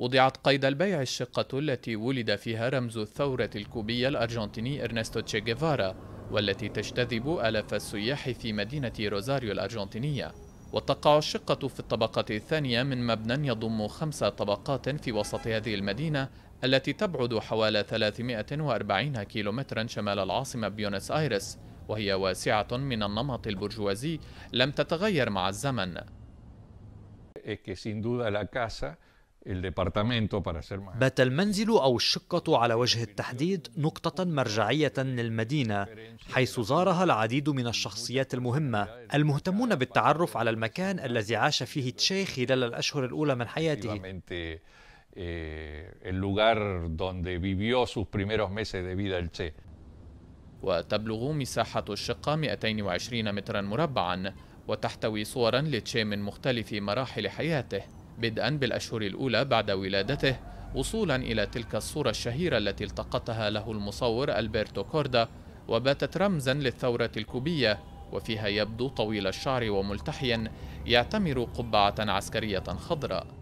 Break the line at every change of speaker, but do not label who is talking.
وضعت قيد البيع الشقة التي ولد فيها رمز الثورة الكوبية الأرجنتيني إرنستو تشي جيفارا والتي تجتذب آلاف السياح في مدينة روزاريو الأرجنتينية وتقع الشقة في الطبقة الثانية من مبنى يضم خمس طبقات في وسط هذه المدينة التي تبعد حوالي 340 كيلومترا شمال العاصمة بيونس آيرس وهي واسعة من النمط البرجوازي لم تتغير مع الزمن
بات المنزل أو الشقة على وجه التحديد نقطة مرجعية للمدينة حيث زارها العديد من الشخصيات المهمة المهتمون بالتعرف على المكان الذي عاش فيه تشي خلال الأشهر الأولى من حياته
eh,
وتبلغ مساحة الشقة 220 مترا مربعا وتحتوي صورا لتشي من مختلف مراحل حياته بدءا بالأشهر الأولى بعد ولادته وصولا إلى تلك الصورة الشهيرة التي التقطها له المصور ألبرتو كوردا وباتت رمزا للثورة الكوبية وفيها يبدو طويل الشعر وملتحيا يعتمر قبعة عسكرية خضراء